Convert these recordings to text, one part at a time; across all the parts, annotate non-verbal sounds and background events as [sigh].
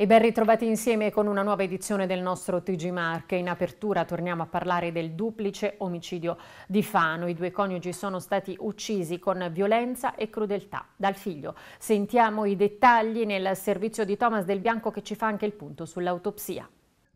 E ben ritrovati insieme con una nuova edizione del nostro TG Marche. In apertura torniamo a parlare del duplice omicidio di Fano. I due coniugi sono stati uccisi con violenza e crudeltà dal figlio. Sentiamo i dettagli nel servizio di Thomas Del Bianco che ci fa anche il punto sull'autopsia.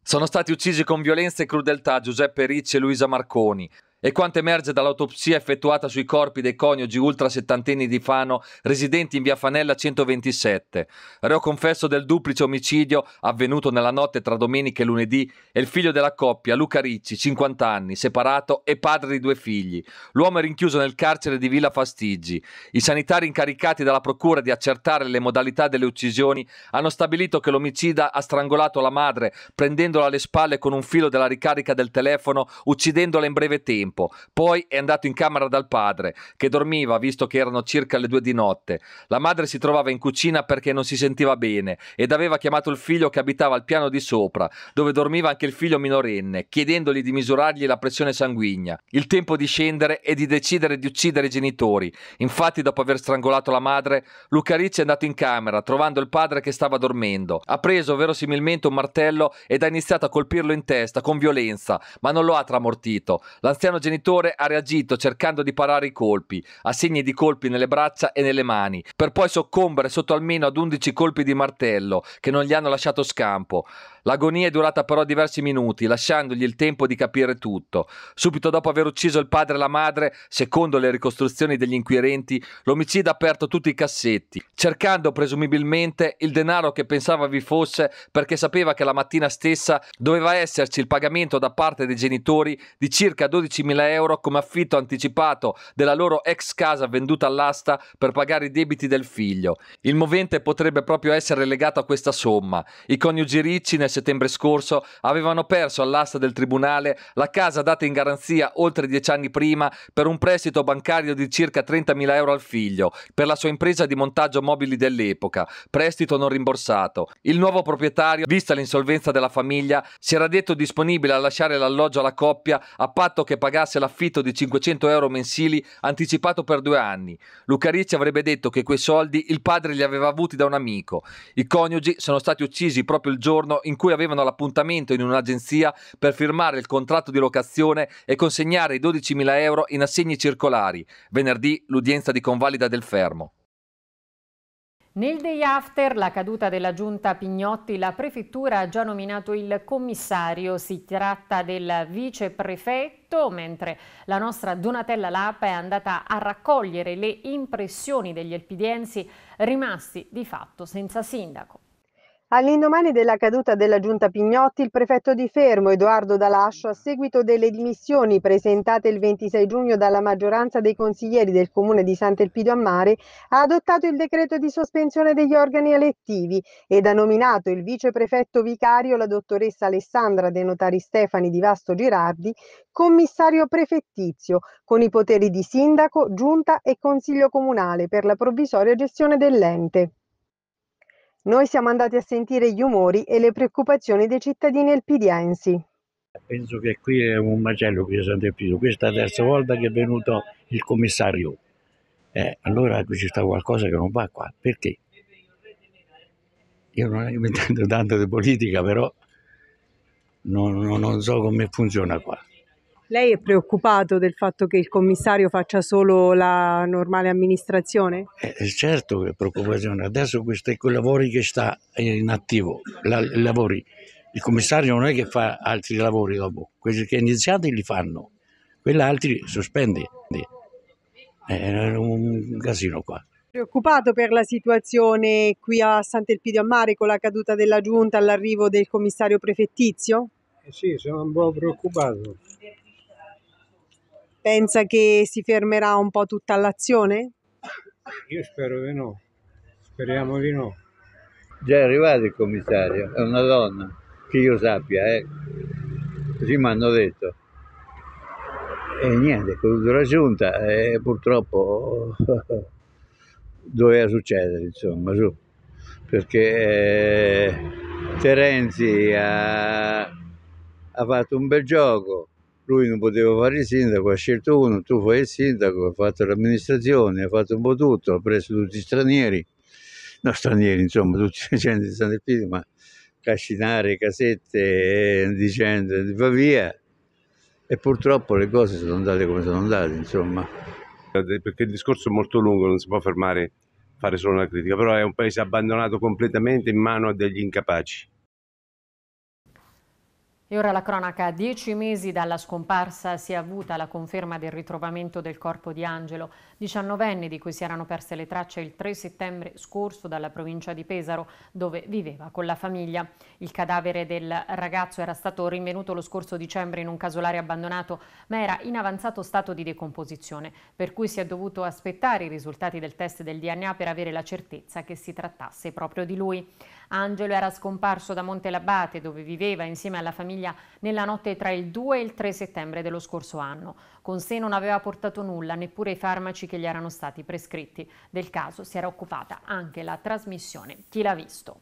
Sono stati uccisi con violenza e crudeltà Giuseppe Ricci e Luisa Marconi, e quanto emerge dall'autopsia effettuata sui corpi dei coniugi ultra settantenni di Fano residenti in via Fanella 127, reo confesso del duplice omicidio avvenuto nella notte tra domenica e lunedì, è il figlio della coppia, Luca Ricci, 50 anni, separato e padre di due figli. L'uomo è rinchiuso nel carcere di Villa Fastigi. I sanitari incaricati dalla procura di accertare le modalità delle uccisioni hanno stabilito che l'omicida ha strangolato la madre prendendola alle spalle con un filo della ricarica del telefono, uccidendola in breve tempo campo, poi è andato in camera dal padre, che dormiva visto che erano circa le due di notte. La madre si trovava in cucina perché non si sentiva bene ed aveva chiamato il figlio che abitava al piano di sopra, dove dormiva anche il figlio minorenne, chiedendogli di misurargli la pressione sanguigna, il tempo di scendere e di decidere di uccidere i genitori. Infatti, dopo aver strangolato la madre, Luca Ricci è andato in camera, trovando il padre che stava dormendo. Ha preso verosimilmente un martello ed ha iniziato a colpirlo in testa con violenza, ma non lo ha tramortito. L'anziano genitore ha reagito cercando di parare i colpi, a segni di colpi nelle braccia e nelle mani, per poi soccombere sotto almeno ad 11 colpi di martello che non gli hanno lasciato scampo. L'agonia è durata però diversi minuti, lasciandogli il tempo di capire tutto. Subito dopo aver ucciso il padre e la madre, secondo le ricostruzioni degli inquirenti, l'omicida ha aperto tutti i cassetti, cercando presumibilmente il denaro che pensava vi fosse perché sapeva che la mattina stessa doveva esserci il pagamento da parte dei genitori di circa 12.000 euro come affitto anticipato della loro ex casa venduta all'asta per pagare i debiti del figlio. Il movente potrebbe proprio essere legato a questa somma. I coniugi ricci nel settembre scorso avevano perso all'asta del tribunale la casa data in garanzia oltre dieci anni prima per un prestito bancario di circa 30.000 euro al figlio per la sua impresa di montaggio mobili dell'epoca, prestito non rimborsato. Il nuovo proprietario, vista l'insolvenza della famiglia, si era detto disponibile a lasciare l'alloggio alla coppia a patto che pagasse l'affitto di 500 euro mensili anticipato per due anni. Lucarici avrebbe detto che quei soldi il padre li aveva avuti da un amico. I coniugi sono stati uccisi proprio il giorno in cui cui avevano l'appuntamento in un'agenzia per firmare il contratto di locazione e consegnare i 12.000 euro in assegni circolari. Venerdì l'udienza di convalida del fermo. Nel day after, la caduta della giunta Pignotti, la prefettura ha già nominato il commissario. Si tratta del viceprefetto, mentre la nostra Donatella Lapa è andata a raccogliere le impressioni degli elpidiensi rimasti di fatto senza sindaco. All'indomani della caduta della giunta Pignotti, il prefetto di Fermo, Edoardo Dalascio, a seguito delle dimissioni presentate il 26 giugno dalla maggioranza dei consiglieri del comune di Sant'Elpido a Mare, ha adottato il decreto di sospensione degli organi elettivi ed ha nominato il viceprefetto vicario, la dottoressa Alessandra De Notari Stefani di Vasto Girardi, commissario prefettizio, con i poteri di sindaco, giunta e consiglio comunale per la provvisoria gestione dell'ente. Noi siamo andati a sentire gli umori e le preoccupazioni dei cittadini elpidiensi. Penso che qui è un macello qui a Sant'Elpidio, questa è la terza volta che è venuto il commissario. Eh, allora qui ci sta qualcosa che non va qua, perché? Io non mi intendo tanto di politica, però non, non, non so come funziona qua. Lei è preoccupato del fatto che il commissario faccia solo la normale amministrazione? Eh, eh certo che è preoccupazione. Adesso questi ecco, lavori che sta in attivo, la, lavori. il commissario non è che fa altri lavori dopo, quelli che iniziati li fanno, quelli altri sospendi. Eh, è un casino qua. Preoccupato per la situazione qui a Sant'Elpidio a Mare con la caduta della giunta all'arrivo del commissario prefettizio? Eh sì, sono un po' preoccupato pensa che si fermerà un po' tutta l'azione? Io spero di no, speriamo di no. Già è arrivato il commissario, è una donna, che io sappia, eh. così mi hanno detto. E niente, con la giunta eh, purtroppo [laughs] doveva succedere, insomma, su. perché eh, Terenzi ha, ha fatto un bel gioco lui non poteva fare il sindaco, ha scelto uno, tu fai il sindaco, ha fatto l'amministrazione, ha fatto un po' tutto, ha preso tutti gli stranieri, no stranieri insomma, tutti i gente di San Delpino, ma cascinare casette e eh, dicendo va via e purtroppo le cose sono andate come sono andate insomma. Perché il discorso è molto lungo, non si può fermare, fare solo una critica, però è un paese abbandonato completamente in mano a degli incapaci e ora la cronaca. dieci mesi dalla scomparsa si è avuta la conferma del ritrovamento del corpo di Angelo, diciannovenne di cui si erano perse le tracce il 3 settembre scorso dalla provincia di Pesaro, dove viveva con la famiglia. Il cadavere del ragazzo era stato rinvenuto lo scorso dicembre in un casolare abbandonato, ma era in avanzato stato di decomposizione, per cui si è dovuto aspettare i risultati del test del DNA per avere la certezza che si trattasse proprio di lui. Angelo era scomparso da Monte Labate, dove viveva insieme alla famiglia Italia nella notte tra il 2 e il 3 settembre dello scorso anno. Con sé non aveva portato nulla, neppure i farmaci che gli erano stati prescritti. Del caso si era occupata anche la trasmissione Chi l'ha visto?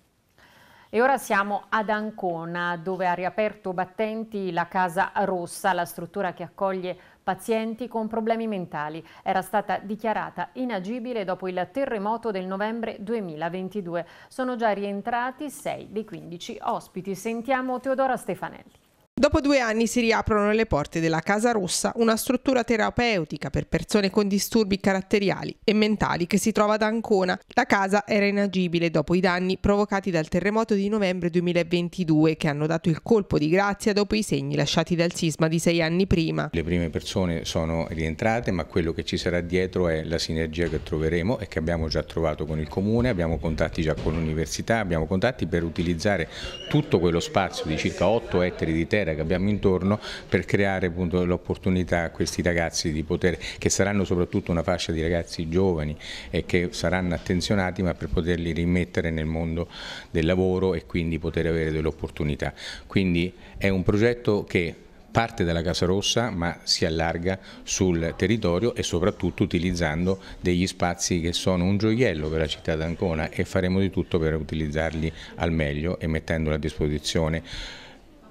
E ora siamo ad Ancona, dove ha riaperto battenti la Casa Rossa, la struttura che accoglie pazienti con problemi mentali. Era stata dichiarata inagibile dopo il terremoto del novembre 2022. Sono già rientrati 6 dei 15 ospiti. Sentiamo Teodora Stefanelli. Dopo due anni si riaprono le porte della Casa Rossa, una struttura terapeutica per persone con disturbi caratteriali e mentali che si trova ad Ancona. La casa era inagibile dopo i danni provocati dal terremoto di novembre 2022 che hanno dato il colpo di grazia dopo i segni lasciati dal sisma di sei anni prima. Le prime persone sono rientrate ma quello che ci sarà dietro è la sinergia che troveremo e che abbiamo già trovato con il comune, abbiamo contatti già con l'università, abbiamo contatti per utilizzare tutto quello spazio di circa 8 ettari di terra che abbiamo intorno per creare l'opportunità a questi ragazzi di poter, che saranno soprattutto una fascia di ragazzi giovani e che saranno attenzionati ma per poterli rimettere nel mondo del lavoro e quindi poter avere delle opportunità. Quindi è un progetto che parte dalla Casa Rossa ma si allarga sul territorio e soprattutto utilizzando degli spazi che sono un gioiello per la città d'Ancona e faremo di tutto per utilizzarli al meglio e mettendoli a disposizione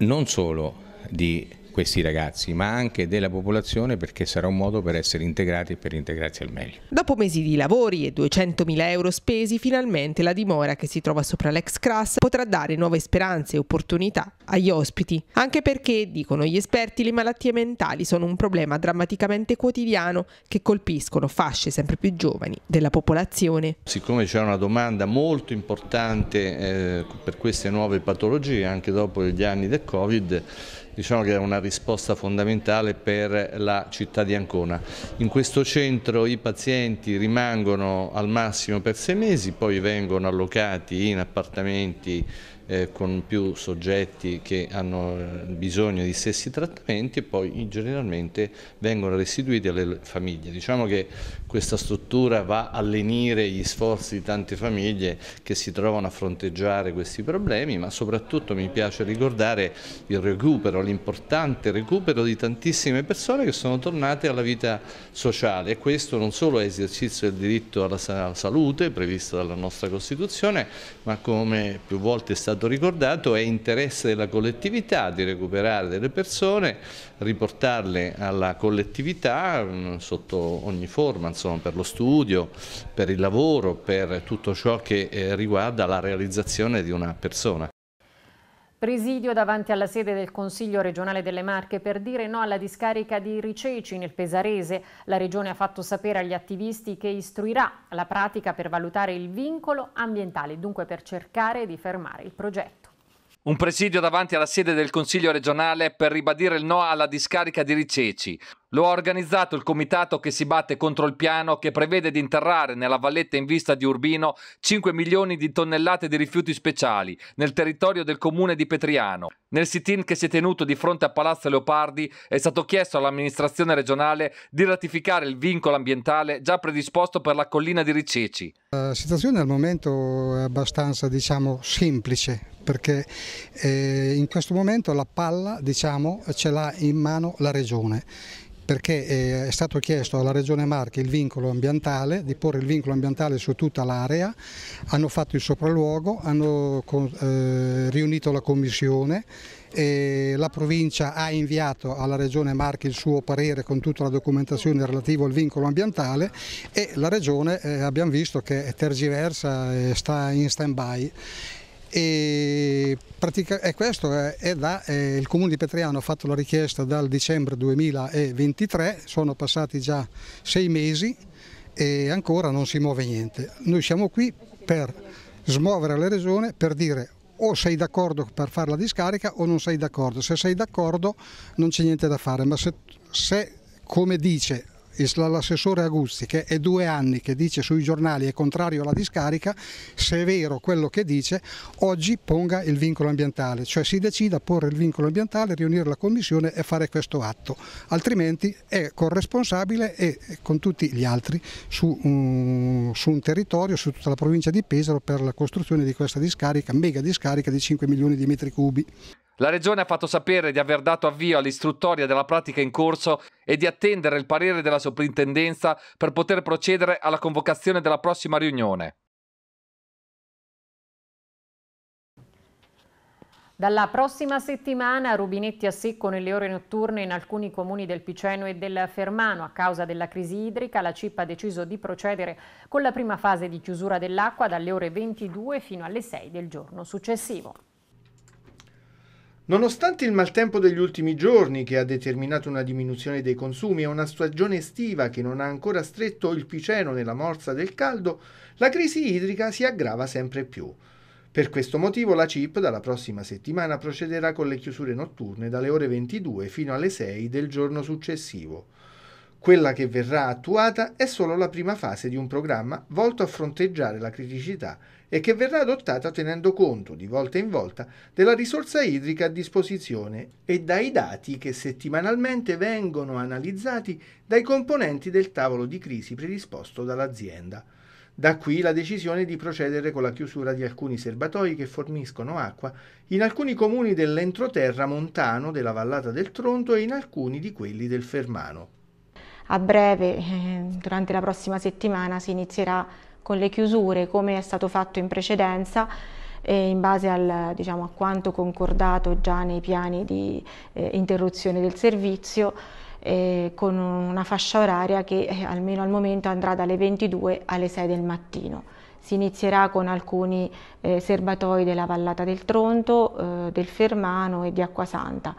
non solo di questi ragazzi, ma anche della popolazione perché sarà un modo per essere integrati e per integrarsi al meglio. Dopo mesi di lavori e 200.000 euro spesi, finalmente la dimora che si trova sopra l'ex Crass potrà dare nuove speranze e opportunità agli ospiti, anche perché, dicono gli esperti, le malattie mentali sono un problema drammaticamente quotidiano che colpiscono fasce sempre più giovani della popolazione. Siccome c'è una domanda molto importante eh, per queste nuove patologie, anche dopo gli anni del Covid, diciamo che è una risposta fondamentale per la città di Ancona. In questo centro i pazienti rimangono al massimo per sei mesi, poi vengono allocati in appartamenti eh, con più soggetti che hanno eh, bisogno di stessi trattamenti e poi generalmente vengono restituiti alle famiglie. Diciamo che questa struttura va a lenire gli sforzi di tante famiglie che si trovano a fronteggiare questi problemi, ma soprattutto mi piace ricordare il recupero, l'importante recupero di tantissime persone che sono tornate alla vita sociale e questo non solo è esercizio del diritto alla salute previsto dalla nostra Costituzione, ma come più volte è stato stato ricordato, è interesse della collettività di recuperare delle persone, riportarle alla collettività mm, sotto ogni forma, insomma, per lo studio, per il lavoro, per tutto ciò che eh, riguarda la realizzazione di una persona. Presidio davanti alla sede del Consiglio regionale delle Marche per dire no alla discarica di Riceci nel Pesarese. La regione ha fatto sapere agli attivisti che istruirà la pratica per valutare il vincolo ambientale, dunque per cercare di fermare il progetto. Un presidio davanti alla sede del Consiglio regionale per ribadire il no alla discarica di Riceci. Lo ha organizzato il comitato che si batte contro il piano che prevede di interrare nella valletta in vista di Urbino 5 milioni di tonnellate di rifiuti speciali nel territorio del comune di Petriano. Nel sit-in che si è tenuto di fronte a Palazzo Leopardi è stato chiesto all'amministrazione regionale di ratificare il vincolo ambientale già predisposto per la collina di Riceci. La situazione al momento è abbastanza diciamo, semplice perché eh, in questo momento la palla diciamo, ce l'ha in mano la regione perché eh, è stato chiesto alla Regione Marche il vincolo ambientale, di porre il vincolo ambientale su tutta l'area, hanno fatto il sopralluogo, hanno eh, riunito la commissione la provincia ha inviato alla Regione Marche il suo parere con tutta la documentazione relativa al vincolo ambientale e la Regione eh, abbiamo visto che è tergiversa e sta in stand by. E pratica, è eh, questo è, è da, eh, il comune di Petriano ha fatto la richiesta dal dicembre 2023, sono passati già sei mesi e ancora non si muove niente. Noi siamo qui per smuovere la regione, per dire o sei d'accordo per fare la discarica o non sei d'accordo. Se sei d'accordo non c'è niente da fare, ma se, se come dice l'assessore Agusti che è due anni che dice sui giornali è contrario alla discarica, se è vero quello che dice, oggi ponga il vincolo ambientale, cioè si decida a porre il vincolo ambientale, riunire la commissione e fare questo atto, altrimenti è corresponsabile e con tutti gli altri su un, mm, su un territorio, su tutta la provincia di Pesaro per la costruzione di questa discarica, mega discarica di 5 milioni di metri cubi. La Regione ha fatto sapere di aver dato avvio all'istruttoria della pratica in corso e di attendere il parere della Soprintendenza per poter procedere alla convocazione della prossima riunione. Dalla prossima settimana rubinetti a secco nelle ore notturne in alcuni comuni del Piceno e del Fermano. A causa della crisi idrica la CIP ha deciso di procedere con la prima fase di chiusura dell'acqua dalle ore 22 fino alle 6 del giorno successivo. Nonostante il maltempo degli ultimi giorni che ha determinato una diminuzione dei consumi e una stagione estiva che non ha ancora stretto il piceno nella morsa del caldo, la crisi idrica si aggrava sempre più. Per questo motivo la CIP dalla prossima settimana procederà con le chiusure notturne dalle ore 22 fino alle 6 del giorno successivo. Quella che verrà attuata è solo la prima fase di un programma volto a fronteggiare la criticità e che verrà adottata tenendo conto di volta in volta della risorsa idrica a disposizione e dai dati che settimanalmente vengono analizzati dai componenti del tavolo di crisi predisposto dall'azienda. Da qui la decisione di procedere con la chiusura di alcuni serbatoi che forniscono acqua in alcuni comuni dell'entroterra montano della vallata del Tronto e in alcuni di quelli del Fermano. A breve, eh, durante la prossima settimana, si inizierà con le chiusure come è stato fatto in precedenza e in base al, diciamo, a quanto concordato già nei piani di eh, interruzione del servizio eh, con una fascia oraria che eh, almeno al momento andrà dalle 22 alle 6 del mattino. Si inizierà con alcuni eh, serbatoi della Vallata del Tronto, eh, del Fermano e di Acquasanta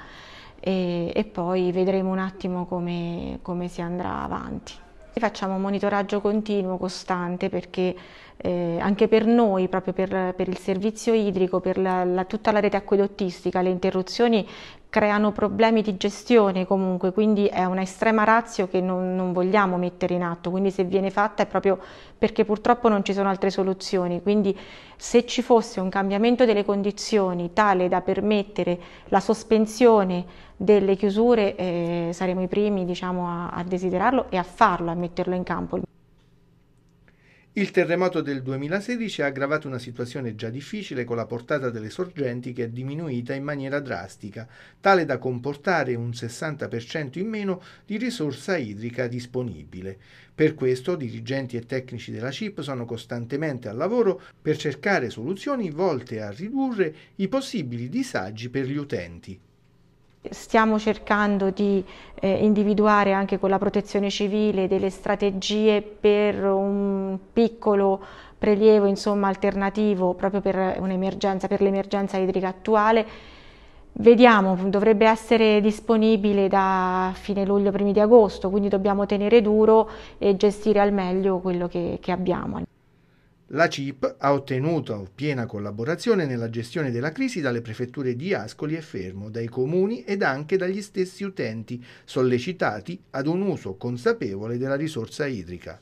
e, e poi vedremo un attimo come, come si andrà avanti. Facciamo un monitoraggio continuo, costante, perché eh, anche per noi, proprio per, per il servizio idrico, per la, la, tutta la rete acquedottistica, le interruzioni creano problemi di gestione comunque, quindi è una estrema razio che non, non, vogliamo mettere in atto, quindi se viene fatta è proprio perché purtroppo non ci sono altre soluzioni, quindi se ci fosse un cambiamento delle condizioni tale da permettere la sospensione delle chiusure eh, saremo i primi diciamo, a, a desiderarlo e a farlo, a metterlo in campo. Il terremoto del 2016 ha aggravato una situazione già difficile con la portata delle sorgenti che è diminuita in maniera drastica, tale da comportare un 60% in meno di risorsa idrica disponibile. Per questo dirigenti e tecnici della CIP sono costantemente al lavoro per cercare soluzioni volte a ridurre i possibili disagi per gli utenti. Stiamo cercando di eh, individuare anche con la protezione civile delle strategie per un piccolo prelievo insomma, alternativo proprio per un'emergenza, per l'emergenza idrica attuale. Vediamo, dovrebbe essere disponibile da fine luglio, primi di agosto, quindi dobbiamo tenere duro e gestire al meglio quello che, che abbiamo. La CIP ha ottenuto piena collaborazione nella gestione della crisi dalle prefetture di Ascoli e Fermo, dai comuni ed anche dagli stessi utenti, sollecitati ad un uso consapevole della risorsa idrica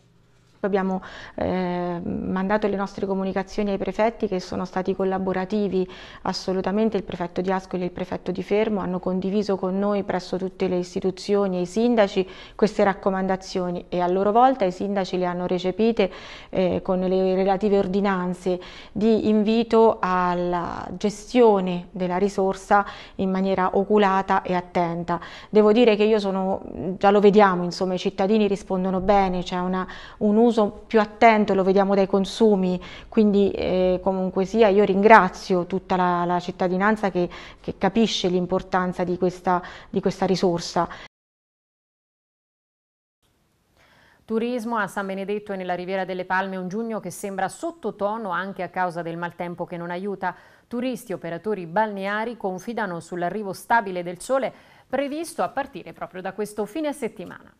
abbiamo eh, mandato le nostre comunicazioni ai prefetti che sono stati collaborativi assolutamente, il prefetto di Ascoli e il prefetto di Fermo hanno condiviso con noi presso tutte le istituzioni e i sindaci queste raccomandazioni e a loro volta i sindaci le hanno recepite eh, con le relative ordinanze di invito alla gestione della risorsa in maniera oculata e attenta. Devo dire che io sono, già lo vediamo, insomma i cittadini rispondono bene, c'è cioè un uso uso più attento, lo vediamo dai consumi, quindi eh, comunque sia io ringrazio tutta la, la cittadinanza che, che capisce l'importanza di questa, di questa risorsa. Turismo a San Benedetto e nella Riviera delle Palme un giugno che sembra sottotono anche a causa del maltempo che non aiuta. Turisti e operatori balneari confidano sull'arrivo stabile del sole previsto a partire proprio da questo fine settimana.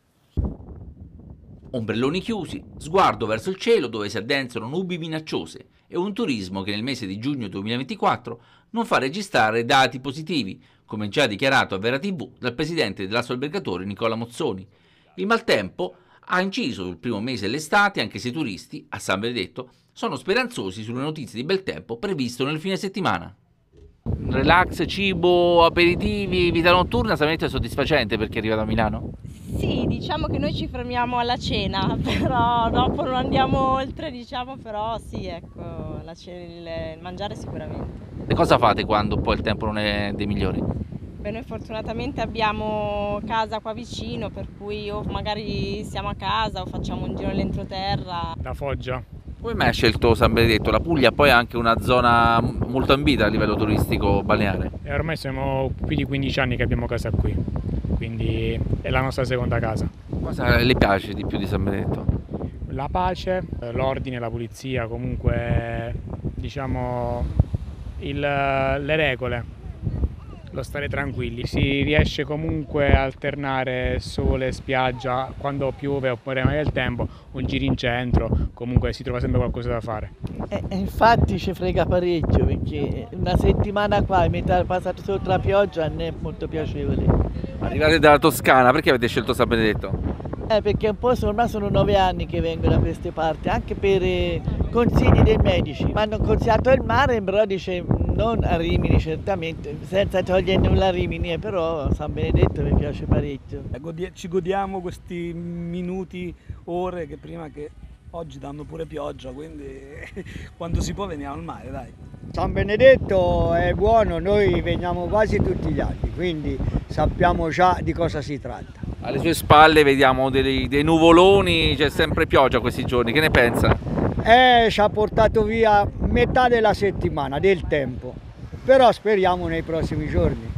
Ombrelloni chiusi, sguardo verso il cielo dove si addensano nubi minacciose e un turismo che nel mese di giugno 2024 non fa registrare dati positivi, come già dichiarato a Vera TV dal presidente dell'assolbergatore Nicola Mozzoni. Il maltempo ha inciso sul primo mese dell'estate anche se i turisti, a San Benedetto, sono speranzosi sulle notizie di bel tempo previsto nel fine settimana relax, cibo, aperitivi, vita notturna, sicuramente è soddisfacente perché arriva a Milano? Sì, diciamo che noi ci fermiamo alla cena, [laughs] però dopo non andiamo oltre, diciamo, però sì, ecco, la cena, il mangiare sicuramente. E cosa fate quando poi il tempo non è dei migliori? Beh, noi fortunatamente abbiamo casa qua vicino, per cui o magari siamo a casa o facciamo un giro all'entroterra. Da Foggia, come mai hai scelto San Benedetto? La Puglia poi è anche una zona molto ambita a livello turistico balneare. E eh, ormai siamo più di 15 anni che abbiamo casa qui, quindi è la nostra seconda casa. Cosa le piace di più di San Benedetto? La pace, eh, l'ordine, la pulizia, comunque diciamo il, le regole lo stare tranquilli. Si riesce comunque a alternare sole, spiaggia, quando piove oppure magari il tempo, un giro in centro, comunque si trova sempre qualcosa da fare. Eh, infatti ci frega parecchio perché una settimana qua e metà passata sotto la pioggia non è molto piacevole. Arrivate dalla Toscana, perché avete scelto San Benedetto? Eh, perché un po' sono, ormai sono nove anni che vengo da queste parti, anche per eh, consigli dei medici. Mi hanno consigliato il mare, però dice non a Rimini certamente, senza togliere nulla a Rimini, eh, però San Benedetto mi piace parecchio. Eh, ci godiamo questi minuti, ore che prima che oggi danno pure pioggia, quindi [laughs] quando si può veniamo al mare, dai. San Benedetto è buono, noi veniamo quasi tutti gli anni, quindi sappiamo già di cosa si tratta. Alle sue spalle vediamo dei, dei nuvoloni, c'è sempre pioggia questi giorni, che ne pensa? Eh, ci ha portato via metà della settimana, del tempo però speriamo nei prossimi giorni.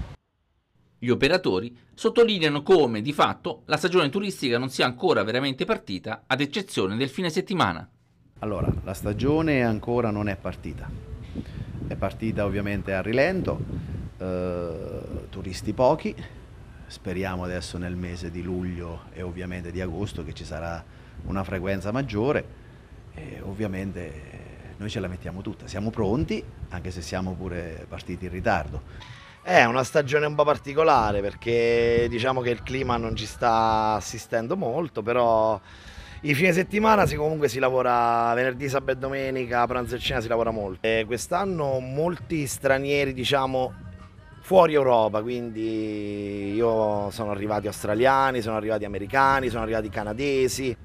Gli operatori sottolineano come, di fatto, la stagione turistica non sia ancora veramente partita, ad eccezione del fine settimana. Allora, la stagione ancora non è partita. È partita ovviamente a rilento, eh, turisti pochi, speriamo adesso nel mese di luglio e ovviamente di agosto che ci sarà una frequenza maggiore e ovviamente noi ce la mettiamo tutta, siamo pronti anche se siamo pure partiti in ritardo. È una stagione un po' particolare perché diciamo che il clima non ci sta assistendo molto, però i fine settimana si, comunque si lavora venerdì, sabato e domenica, pranzo e cena si lavora molto. quest'anno molti stranieri diciamo fuori Europa, quindi io sono arrivati australiani, sono arrivati americani, sono arrivati canadesi.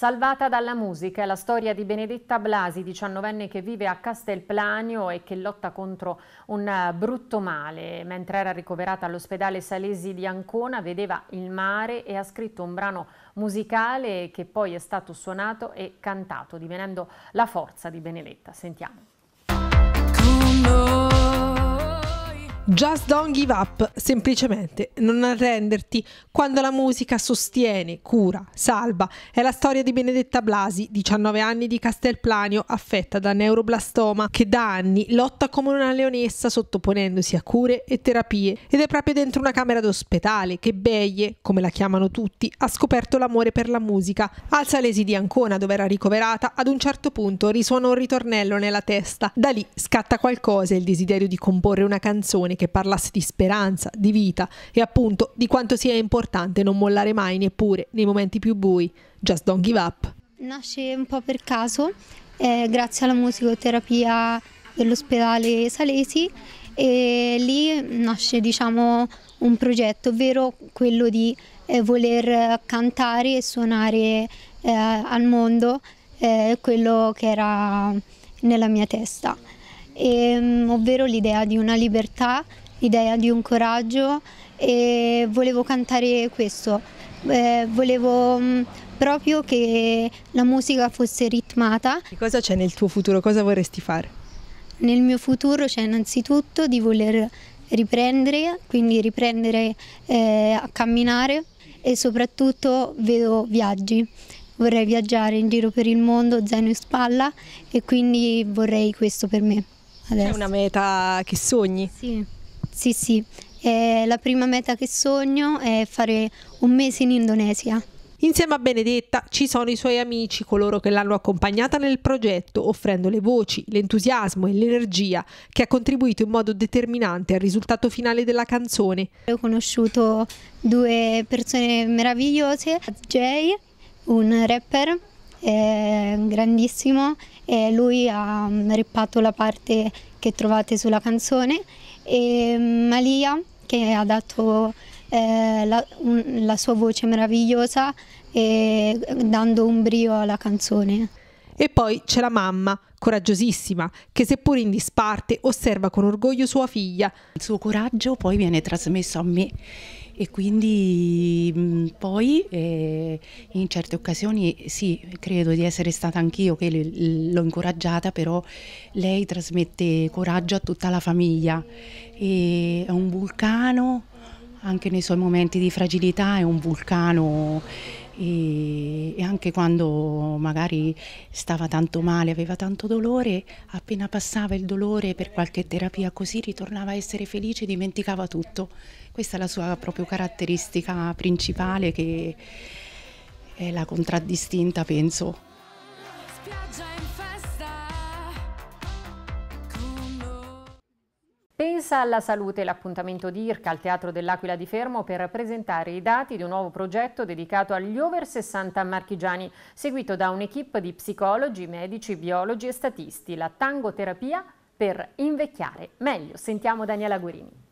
Salvata dalla musica è la storia di Benedetta Blasi, diciannovenne che vive a Castelplanio e che lotta contro un eh, brutto male. Mentre era ricoverata all'ospedale Salesi di Ancona vedeva il mare e ha scritto un brano musicale che poi è stato suonato e cantato, divenendo la forza di Benedetta. Sentiamo. Just don't give up, semplicemente non arrenderti quando la musica sostiene, cura, salva. È la storia di Benedetta Blasi, 19 anni di Castelplanio, affetta da neuroblastoma, che da anni lotta come una leonessa sottoponendosi a cure e terapie. Ed è proprio dentro una camera d'ospedale che Beye, come la chiamano tutti, ha scoperto l'amore per la musica. Al Salesi di Ancona, dove era ricoverata, ad un certo punto risuona un ritornello nella testa. Da lì scatta qualcosa il desiderio di comporre una canzone che parlasse di speranza, di vita e appunto di quanto sia importante non mollare mai neppure nei momenti più bui. Just don't give up. Nasce un po' per caso, eh, grazie alla musicoterapia dell'ospedale Salesi e lì nasce diciamo un progetto, ovvero quello di eh, voler cantare e suonare eh, al mondo eh, quello che era nella mia testa e, ehm, ovvero l'idea di una libertà, l'idea di un coraggio e volevo cantare questo, eh, volevo mm, proprio che la musica fosse ritmata. Che cosa c'è nel tuo futuro? Cosa vorresti fare? Nel mio futuro c'è innanzitutto di voler riprendere, quindi riprendere eh, a camminare e soprattutto vedo viaggi. Vorrei viaggiare in giro per il mondo, zaino in spalla e quindi vorrei questo per me. Adesso. C'è una meta che sogni? Sì, sì, sì. Eh, la prima meta che sogno è fare un mese in Indonesia. Insieme a Benedetta ci sono i suoi amici, coloro che l'hanno accompagnata nel progetto, offrendo le voci, l'entusiasmo e l'energia che ha contribuito in modo determinante al risultato finale della canzone. Ho conosciuto due persone meravigliose, Jay, un rapper è grandissimo e lui ha mm, rippato la parte che trovate sulla canzone e mm, Malia che ha dato eh, la, un, la sua voce meravigliosa e mm, dando un brio alla canzone. E poi c'è la mamma, coraggiosissima, che seppur in disparte osserva con orgoglio sua figlia. Il suo coraggio poi viene trasmesso a me e quindi mm, poi eh, in certe occasioni sì, credo di essere stata anch'io che l'ho incoraggiata, però lei trasmette coraggio a tutta la famiglia, e è un vulcano, anche nei suoi momenti di fragilità è un vulcano e, e, anche quando magari stava tanto male, aveva tanto dolore, appena passava il dolore per qualche terapia così ritornava a essere felice, e dimenticava tutto. Questa è la sua proprio caratteristica principale che è la contraddistinta, penso. Pensa alla salute l'appuntamento di IRCA al Teatro dell'Aquila di Fermo per presentare i dati di un nuovo progetto dedicato agli over 60 marchigiani, seguito da un'equipe di psicologi, medici, biologi e statisti, la tangoterapia per invecchiare meglio. Sentiamo Daniela Guerini.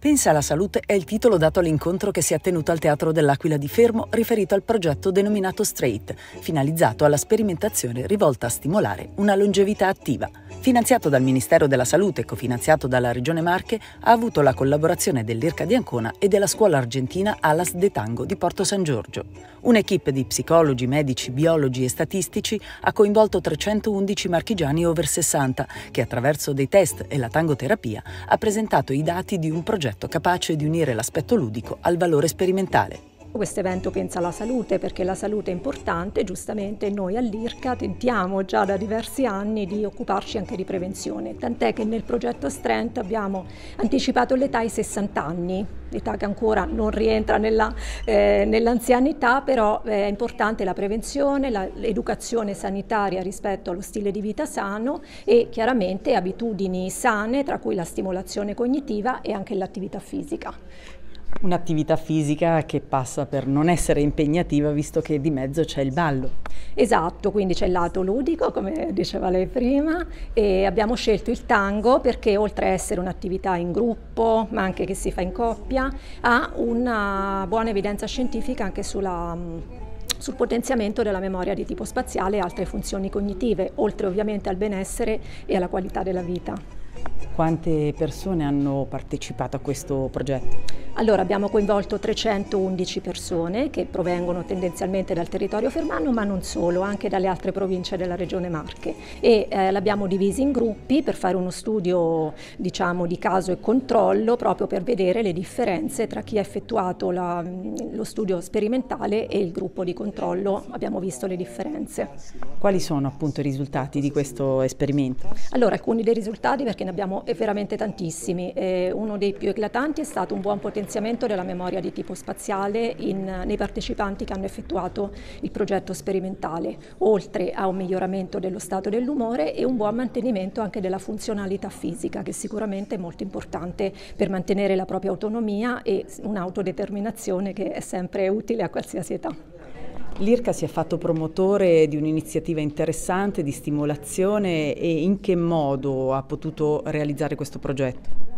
Pensa alla salute è il titolo dato all'incontro che si è tenuto al Teatro dell'Aquila di Fermo riferito al progetto denominato Straight, finalizzato alla sperimentazione rivolta a stimolare una longevità attiva finanziato dal Ministero della Salute e cofinanziato dalla Regione Marche, ha avuto la collaborazione dell'IRCA di Ancona e della scuola argentina Alas de Tango di Porto San Giorgio. Un'equipe di psicologi, medici, biologi e statistici ha coinvolto 311 marchigiani over 60 che attraverso dei test e la tangoterapia ha presentato i dati di un progetto capace di unire l'aspetto ludico al valore sperimentale. Questo evento pensa alla salute perché la salute è importante, giustamente noi all'IRCA tentiamo già da diversi anni di occuparci anche di prevenzione, tant'è che nel progetto Strength abbiamo anticipato l'età ai 60 anni, l'età che ancora non rientra eh, nell'anzianità, eh, nell però è importante la prevenzione, l'educazione sanitaria rispetto allo stile di vita sano e chiaramente abitudini sane, tra cui la stimolazione cognitiva e anche l'attività fisica. Un'attività fisica che passa per non essere impegnativa visto che di mezzo c'è il ballo. Esatto, quindi c'è il lato ludico, come diceva lei prima, e abbiamo scelto il tango perché oltre a essere un'attività in gruppo, ma anche che si fa in coppia, ha una buona evidenza scientifica anche sulla sul potenziamento della memoria di tipo spaziale e altre funzioni cognitive, oltre ovviamente al benessere e alla qualità della vita. Quante persone hanno partecipato a questo progetto? Allora abbiamo coinvolto 311 persone che provengono tendenzialmente dal territorio fermano ma non solo, anche dalle altre province della regione Marche e eh, l'abbiamo divisi in gruppi per fare uno studio diciamo di caso e controllo proprio per vedere le differenze tra chi ha effettuato la, lo studio sperimentale e il gruppo di controllo, abbiamo visto le differenze. Quali sono appunto i risultati di questo esperimento? Allora alcuni dei risultati perché ne abbiamo veramente tantissimi. Eh, uno dei più eclatanti è stato un buon potenziamento della memoria di tipo spaziale in, nei partecipanti che hanno effettuato il progetto sperimentale, oltre a un miglioramento dello stato dell'umore e un buon mantenimento anche della funzionalità fisica, che sicuramente è molto importante per mantenere la propria autonomia e un'autodeterminazione che è sempre utile a qualsiasi età. L'IRCA si è fatto promotore di un'iniziativa interessante di stimolazione e in che modo ha potuto realizzare questo progetto?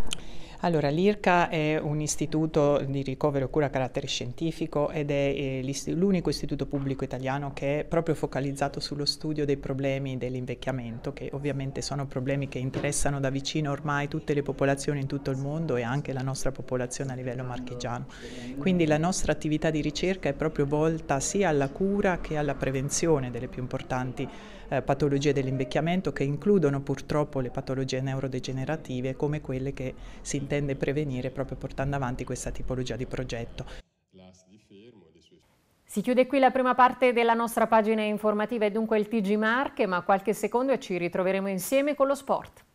Allora, l'IRCA è un istituto di ricovero e cura a carattere scientifico ed è eh, l'unico istituto pubblico italiano che è proprio focalizzato sullo studio dei problemi dell'invecchiamento, che ovviamente sono problemi che interessano da vicino ormai tutte le popolazioni in tutto il mondo e anche la nostra popolazione a livello marchigiano. Quindi la nostra attività di ricerca è proprio volta sia alla cura che alla prevenzione delle più importanti eh, patologie dell'invecchiamento che includono purtroppo le patologie neurodegenerative come quelle che si intende prevenire proprio portando avanti questa tipologia di progetto. Si chiude qui la prima parte della nostra pagina informativa e dunque il TG Marche, ma qualche secondo e ci ritroveremo insieme con lo sport.